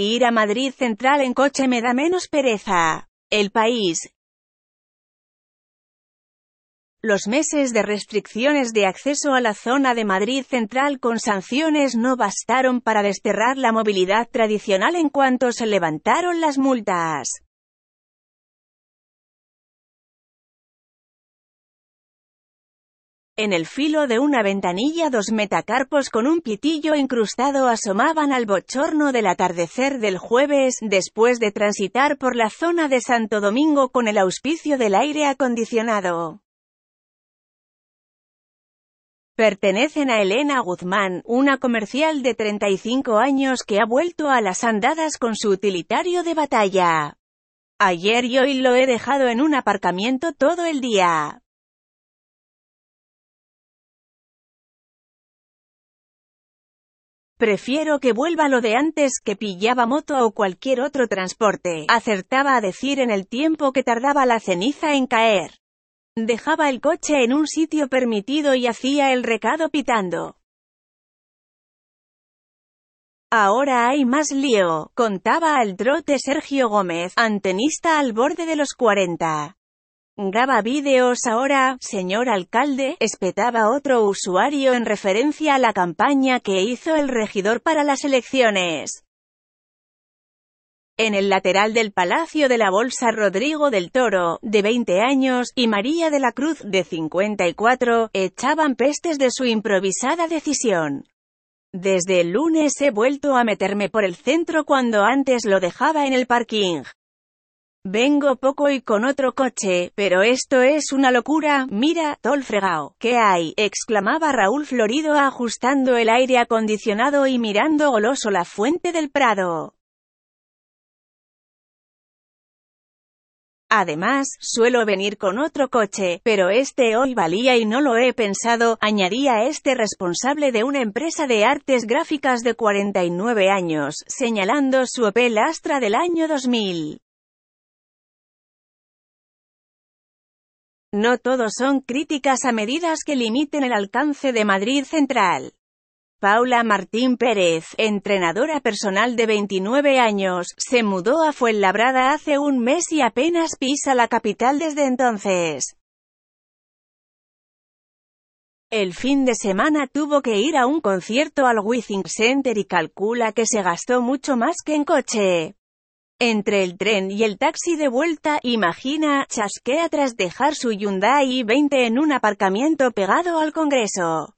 Ir a Madrid Central en coche me da menos pereza. El país. Los meses de restricciones de acceso a la zona de Madrid Central con sanciones no bastaron para desterrar la movilidad tradicional en cuanto se levantaron las multas. En el filo de una ventanilla dos metacarpos con un pitillo incrustado asomaban al bochorno del atardecer del jueves, después de transitar por la zona de Santo Domingo con el auspicio del aire acondicionado. Pertenecen a Elena Guzmán, una comercial de 35 años que ha vuelto a las andadas con su utilitario de batalla. Ayer y hoy lo he dejado en un aparcamiento todo el día. Prefiero que vuelva lo de antes que pillaba moto o cualquier otro transporte. Acertaba a decir en el tiempo que tardaba la ceniza en caer. Dejaba el coche en un sitio permitido y hacía el recado pitando. Ahora hay más lío, contaba al trote Sergio Gómez, antenista al borde de los 40. Graba vídeos ahora, señor alcalde, espetaba otro usuario en referencia a la campaña que hizo el regidor para las elecciones. En el lateral del Palacio de la Bolsa Rodrigo del Toro, de 20 años, y María de la Cruz, de 54, echaban pestes de su improvisada decisión. Desde el lunes he vuelto a meterme por el centro cuando antes lo dejaba en el parking. Vengo poco y con otro coche, pero esto es una locura, mira, tol ¿qué hay? exclamaba Raúl Florido ajustando el aire acondicionado y mirando goloso la fuente del Prado. Además, suelo venir con otro coche, pero este hoy valía y no lo he pensado, añadía este responsable de una empresa de artes gráficas de 49 años, señalando su Opel Astra del año 2000. No todos son críticas a medidas que limiten el alcance de Madrid Central. Paula Martín Pérez, entrenadora personal de 29 años, se mudó a Fuenlabrada hace un mes y apenas pisa la capital desde entonces. El fin de semana tuvo que ir a un concierto al Withing Center y calcula que se gastó mucho más que en coche. Entre el tren y el taxi de vuelta, imagina, chasquea tras dejar su Hyundai i20 en un aparcamiento pegado al Congreso.